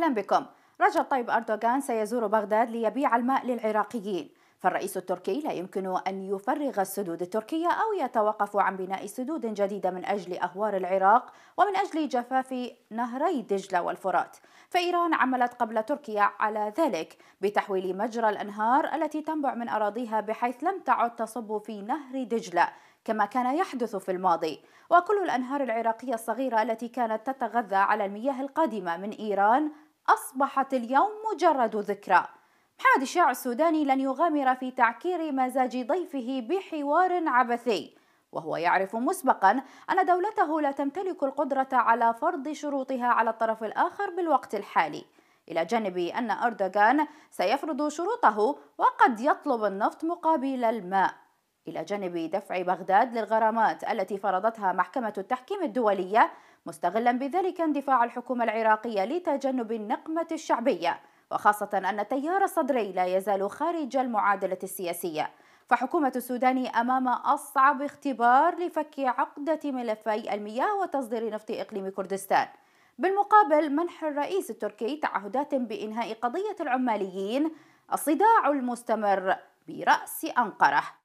أهلا بكم رجب طيب أردوغان سيزور بغداد ليبيع الماء للعراقيين فالرئيس التركي لا يمكن أن يفرغ السدود التركية أو يتوقف عن بناء سدود جديدة من أجل أهوار العراق ومن أجل جفاف نهري دجلة والفرات فإيران عملت قبل تركيا على ذلك بتحويل مجرى الأنهار التي تنبع من أراضيها بحيث لم تعد تصب في نهر دجلة كما كان يحدث في الماضي وكل الأنهار العراقية الصغيرة التي كانت تتغذى على المياه القادمة من إيران أصبحت اليوم مجرد ذكرى حاد الشاعر السوداني لن يغامر في تعكير مزاج ضيفه بحوار عبثي وهو يعرف مسبقا أن دولته لا تمتلك القدرة على فرض شروطها على الطرف الآخر بالوقت الحالي إلى جانب أن أردوغان سيفرض شروطه وقد يطلب النفط مقابل الماء إلى جانب دفع بغداد للغرامات التي فرضتها محكمة التحكيم الدولية مستغلا بذلك اندفاع الحكومة العراقية لتجنب النقمة الشعبية وخاصة أن التيار الصدري لا يزال خارج المعادلة السياسية فحكومة السودان أمام أصعب اختبار لفك عقدة ملفي المياه وتصدير نفط إقليم كردستان بالمقابل منح الرئيس التركي تعهدات بإنهاء قضية العماليين الصداع المستمر برأس أنقرة